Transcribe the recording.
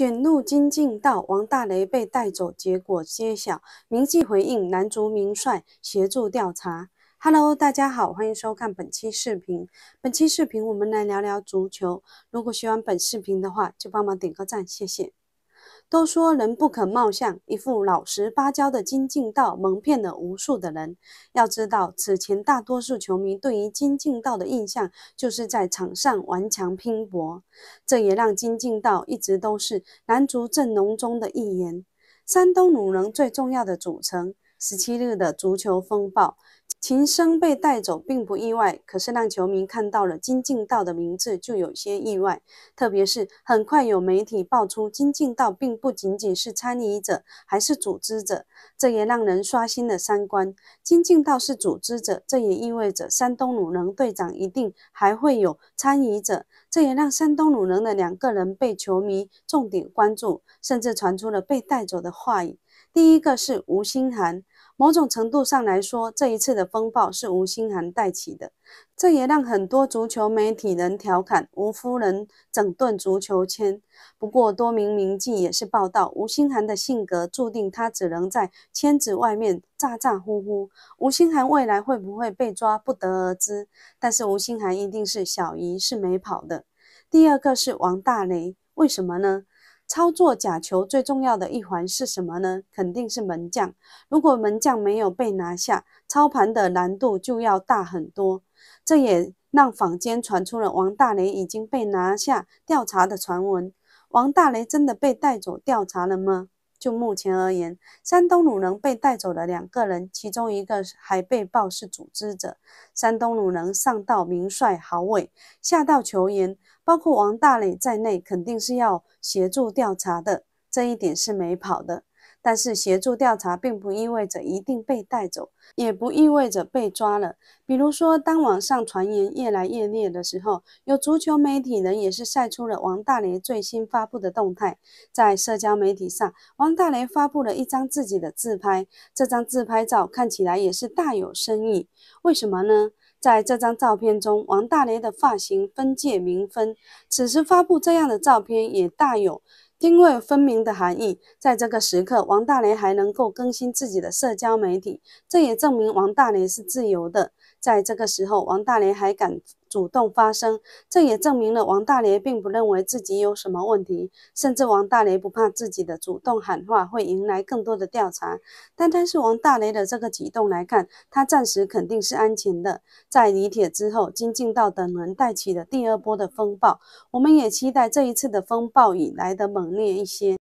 卷入金靖道，王大雷被带走，结果揭晓，明记回应，男足名帅协助调查。Hello，大家好，欢迎收看本期视频。本期视频我们来聊聊足球。如果喜欢本视频的话，就帮忙点个赞，谢谢。都说人不可貌相，一副老实巴交的金敬道蒙骗了无数的人。要知道，此前大多数球迷对于金敬道的印象就是在场上顽强拼搏，这也让金敬道一直都是男足阵容中的一员。山东鲁能最重要的组成。十七日的足球风暴。琴声被带走并不意外，可是让球迷看到了金敬道的名字就有些意外。特别是很快有媒体爆出金敬道并不仅仅是参与者，还是组织者，这也让人刷新了三观。金敬道是组织者，这也意味着山东鲁能队长一定还会有参与者。这也让山东鲁能的两个人被球迷重点关注，甚至传出了被带走的话语。第一个是吴兴涵，某种程度上来说，这一次的风暴是吴兴涵带起的。这也让很多足球媒体人调侃吴夫人整顿足球圈。不过，多名名记也是报道，吴兴涵的性格注定他只能在圈子外面咋咋呼呼。吴兴涵未来会不会被抓，不得而知。但是，吴兴涵一定是小姨是没跑的。第二个是王大雷，为什么呢？操作假球最重要的一环是什么呢？肯定是门将。如果门将没有被拿下，操盘的难度就要大很多。这也让坊间传出了王大雷已经被拿下调查的传闻。王大雷真的被带走调查了吗？就目前而言，山东鲁能被带走的两个人，其中一个还被曝是组织者。山东鲁能上到名帅、郝伟，下到球员，包括王大雷在内，肯定是要协助调查的，这一点是没跑的。但是协助调查并不意味着一定被带走，也不意味着被抓了。比如说，当晚上传言越来越烈的时候，有足球媒体人也是晒出了王大雷最新发布的动态。在社交媒体上，王大雷发布了一张自己的自拍，这张自拍照看起来也是大有深意。为什么呢？在这张照片中，王大雷的发型分界明分。此时发布这样的照片，也大有泾渭分明的含义。在这个时刻，王大雷还能够更新自己的社交媒体，这也证明王大雷是自由的。在这个时候，王大雷还敢主动发声，这也证明了王大雷并不认为自己有什么问题，甚至王大雷不怕自己的主动喊话会迎来更多的调查。单单是王大雷的这个举动来看，他暂时肯定是安全的。在李铁之后，金敬道等人带起了第二波的风暴，我们也期待这一次的风暴雨来的猛烈一些。